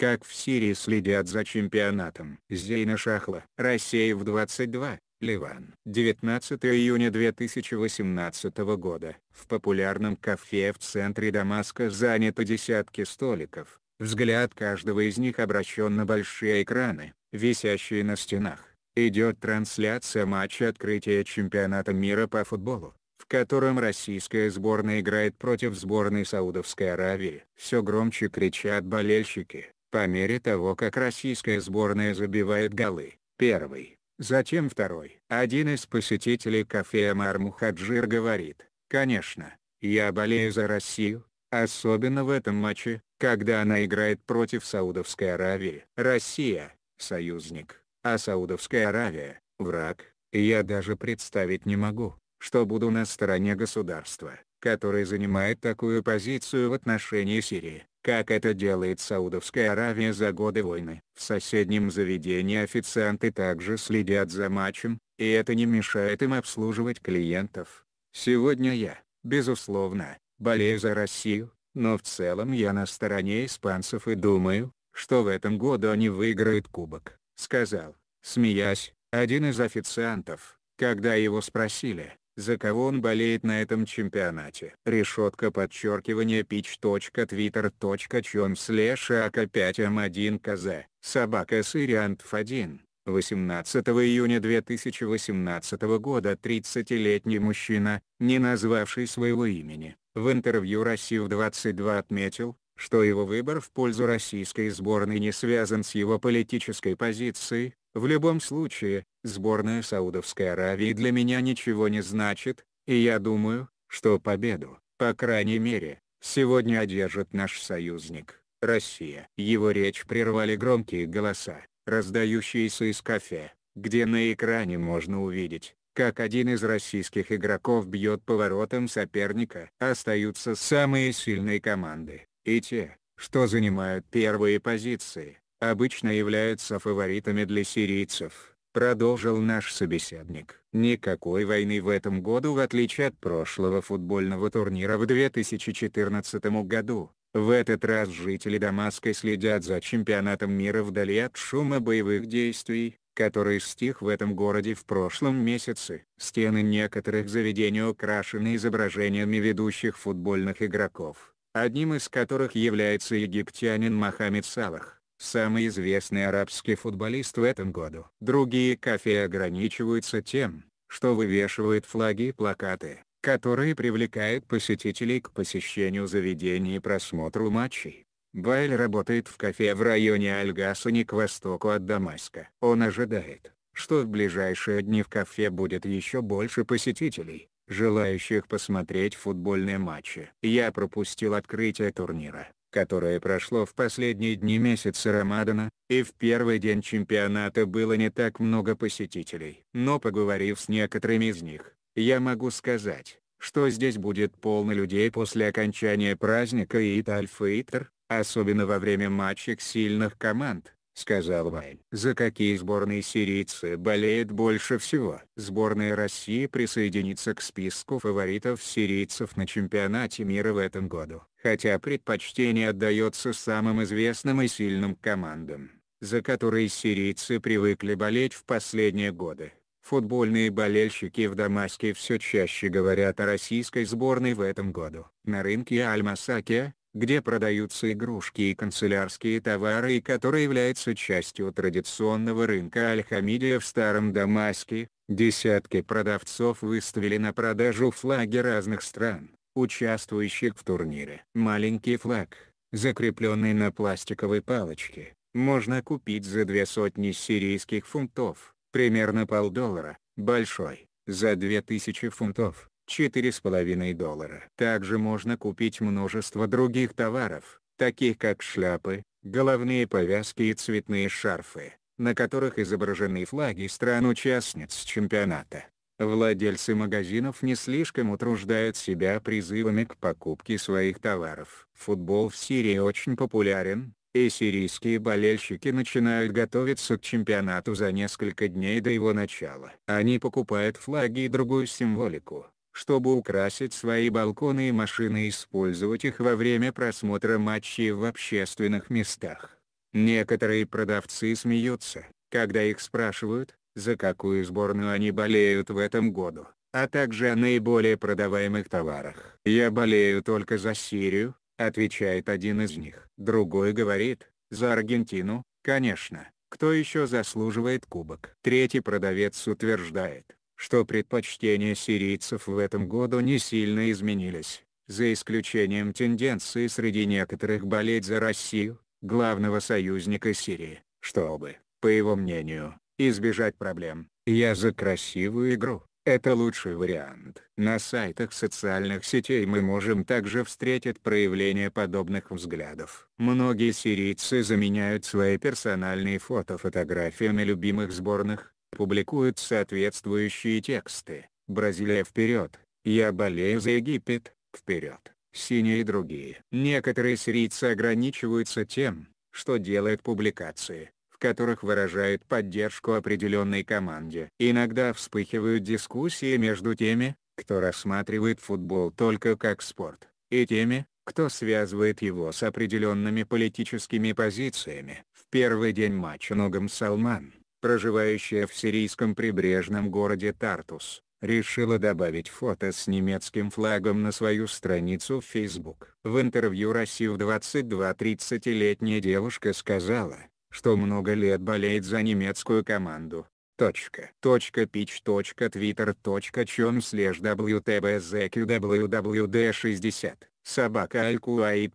как в Сирии следят за чемпионатом. Зейна Шахла. Россия в 22, Ливан. 19 июня 2018 года. В популярном кафе в центре Дамаска занято десятки столиков. Взгляд каждого из них обращен на большие экраны, висящие на стенах. Идет трансляция матча открытия чемпионата мира по футболу в котором российская сборная играет против сборной Саудовской Аравии. Все громче кричат болельщики по мере того как российская сборная забивает голы, первый, затем второй. Один из посетителей кафе Амар Мухаджир говорит, конечно, я болею за Россию, особенно в этом матче, когда она играет против Саудовской Аравии. Россия – союзник, а Саудовская Аравия – враг, я даже представить не могу, что буду на стороне государства, который занимает такую позицию в отношении Сирии, как это делает Саудовская Аравия за годы войны. В соседнем заведении официанты также следят за матчем, и это не мешает им обслуживать клиентов. Сегодня я, безусловно, болею за Россию, но в целом я на стороне испанцев и думаю, что в этом году они выиграют кубок», — сказал, смеясь, один из официантов, когда его спросили, за кого он болеет на этом чемпионате. Решетка подчеркивание pitch.twitter.com слэш ак5м1кз, эм собака сыриантов 1. 18 июня 2018 года 30-летний мужчина, не назвавший своего имени, в интервью «Россию-22» отметил, что его выбор в пользу российской сборной не связан с его политической позицией, в любом случае, сборная Саудовской Аравии для меня ничего не значит, и я думаю, что победу, по крайней мере, сегодня одержит наш союзник, Россия. Его речь прервали громкие голоса, раздающиеся из кафе, где на экране можно увидеть, как один из российских игроков бьет поворотом соперника. Остаются самые сильные команды, и те, что занимают первые позиции обычно являются фаворитами для сирийцев, продолжил наш собеседник. Никакой войны в этом году в отличие от прошлого футбольного турнира в 2014 году. В этот раз жители Дамаска следят за чемпионатом мира вдали от шума боевых действий, который стих в этом городе в прошлом месяце. Стены некоторых заведений украшены изображениями ведущих футбольных игроков, одним из которых является египтянин Мохаммед Салах самый известный арабский футболист в этом году. Другие кафе ограничиваются тем, что вывешивают флаги и плакаты, которые привлекают посетителей к посещению заведений и просмотру матчей. Байль работает в кафе в районе Аль-Гасани к востоку от Дамаска. Он ожидает, что в ближайшие дни в кафе будет еще больше посетителей, желающих посмотреть футбольные матчи. Я пропустил открытие турнира, которое прошло в последние дни месяца Рамадана, и в первый день чемпионата было не так много посетителей. Но поговорив с некоторыми из них, я могу сказать, что здесь будет полно людей после окончания праздника Ит Аль-Фитр, особенно во время матчей сильных команд. — сказал Вайн. За какие сборные сирийцы болеют больше всего? Сборная России присоединится к списку фаворитов сирийцев на чемпионате мира в этом году, хотя предпочтение отдается самым известным и сильным командам, за которые сирийцы привыкли болеть в последние годы. Футбольные болельщики в Дамаске все чаще говорят о российской сборной в этом году. На рынке Аль-Масаке, где продаются игрушки и канцелярские товары и который является частью традиционного рынка Альхамидия в Старом Дамаске, десятки продавцов выставили на продажу флаги разных стран, участвующих в турнире. Маленький флаг, закрепленный на пластиковой палочке, можно купить за две сотни сирийских фунтов, примерно полдоллара, большой, за две тысячи фунтов 4,5 доллара. Также можно купить множество других товаров, таких как шляпы, головные повязки и цветные шарфы, на которых изображены флаги стран-участниц чемпионата. Владельцы магазинов не слишком утруждают себя призывами к покупке своих товаров. Футбол в Сирии очень популярен, и сирийские болельщики начинают готовиться к чемпионату за несколько дней до его начала. Они покупают флаги и другую символику, чтобы украсить свои балконы и машины использовать их во время просмотра матчей в общественных местах. Некоторые продавцы смеются, когда их спрашивают, за какую сборную они болеют в этом году, а также о наиболее продаваемых товарах. «Я болею только за Сирию», — отвечает один из них. Другой говорит, «За Аргентину, конечно, кто еще заслуживает кубок?» Третий продавец утверждает, что предпочтения сирийцев в этом году не сильно изменились, за исключением тенденции среди некоторых болеть за Россию, главного союзника Сирии, чтобы, по его мнению, избежать проблем. Я за красивую игру. Это лучший вариант. На сайтах социальных сетей мы можем также встретить проявление подобных взглядов. Многие сирийцы заменяют свои персональные фото фотографиями любимых сборных, публикует соответствующие тексты. Бразилия вперед, я болею за Египет, вперед, синие и другие. Некоторые сирийцы ограничиваются тем, что делают публикации, в которых выражают поддержку определенной команде. Иногда вспыхивают дискуссии между теми, кто рассматривает футбол только как спорт, и теми, кто связывает его с определенными политическими позициями. В первый день матча Ногам Салман проживающая в сирийском прибрежном городе Тартус, решила добавить фото с немецким флагом на свою страницу в Facebook. В интервью Россию 22 30-летняя девушка сказала, что много лет болеет за немецкую команду. Точка. Точка пич. Точка твиттер. Точка чем слеж wtbzqwwd60. Собака аль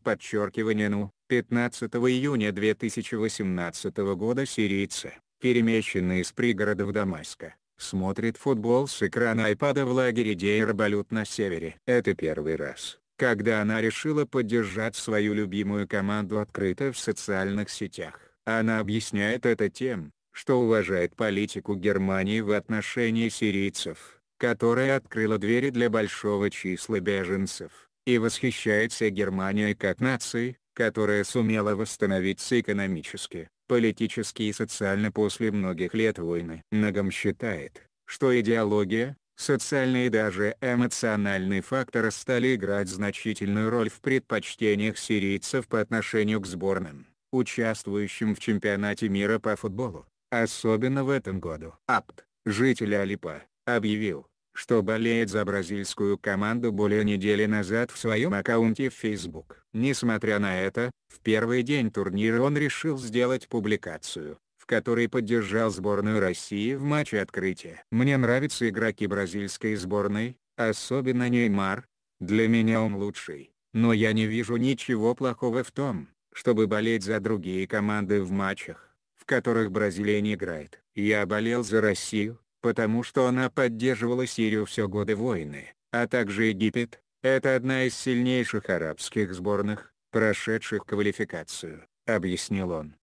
подчеркивание ну, 15 июня 2018 года сирийца перемещенный из пригорода в Дамаска, смотрит футбол с экрана айпада в лагере Дейрбалют на севере. Это первый раз, когда она решила поддержать свою любимую команду открыто в социальных сетях. Она объясняет это тем, что уважает политику Германии в отношении сирийцев, которая открыла двери для большого числа беженцев, и восхищается Германией как нацией, которая сумела восстановиться экономически, политически и социально после многих лет войны. Нагом считает, что идеология, социальный и даже эмоциональный факторы стали играть значительную роль в предпочтениях сирийцев по отношению к сборным, участвующим в чемпионате мира по футболу, особенно в этом году. Апт, житель Алипа, объявил, что болеет за бразильскую команду более недели назад в своем аккаунте в Facebook. Несмотря на это, в первый день турнира он решил сделать публикацию, в которой поддержал сборную России в матче открытия. «Мне нравятся игроки бразильской сборной, особенно Неймар. Для меня он лучший, но я не вижу ничего плохого в том, чтобы болеть за другие команды в матчах, в которых Бразилия не играет. Я болел за Россию, потому что она поддерживала Сирию все годы войны, а также Египет. Это одна из сильнейших арабских сборных, прошедших квалификацию, объяснил он.